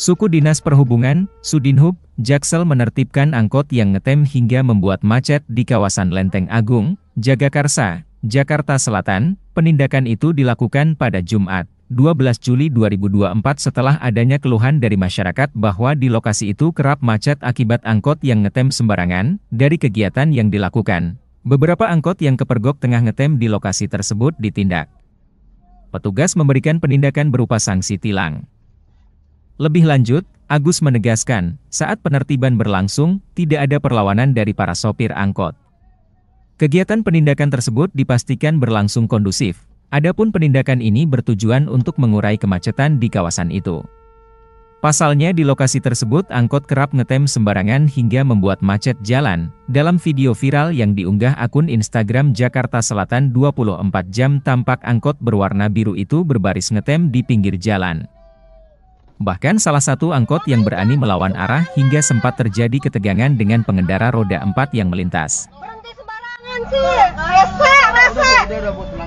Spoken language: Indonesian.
Suku Dinas Perhubungan, Sudinhub, Jaksel menertibkan angkot yang ngetem hingga membuat macet di kawasan Lenteng Agung, Jagakarsa, Jakarta Selatan. Penindakan itu dilakukan pada Jumat, 12 Juli 2024 setelah adanya keluhan dari masyarakat bahwa di lokasi itu kerap macet akibat angkot yang ngetem sembarangan dari kegiatan yang dilakukan. Beberapa angkot yang kepergok tengah ngetem di lokasi tersebut ditindak. Petugas memberikan penindakan berupa sanksi tilang. Lebih lanjut, Agus menegaskan, saat penertiban berlangsung, tidak ada perlawanan dari para sopir angkot. Kegiatan penindakan tersebut dipastikan berlangsung kondusif, adapun penindakan ini bertujuan untuk mengurai kemacetan di kawasan itu. Pasalnya di lokasi tersebut angkot kerap ngetem sembarangan hingga membuat macet jalan, dalam video viral yang diunggah akun Instagram Jakarta Selatan 24 jam tampak angkot berwarna biru itu berbaris ngetem di pinggir jalan. Bahkan salah satu angkot yang berani melawan arah hingga sempat terjadi ketegangan dengan pengendara roda 4 yang melintas. Berhenti sembarangan sih. Rese, rese.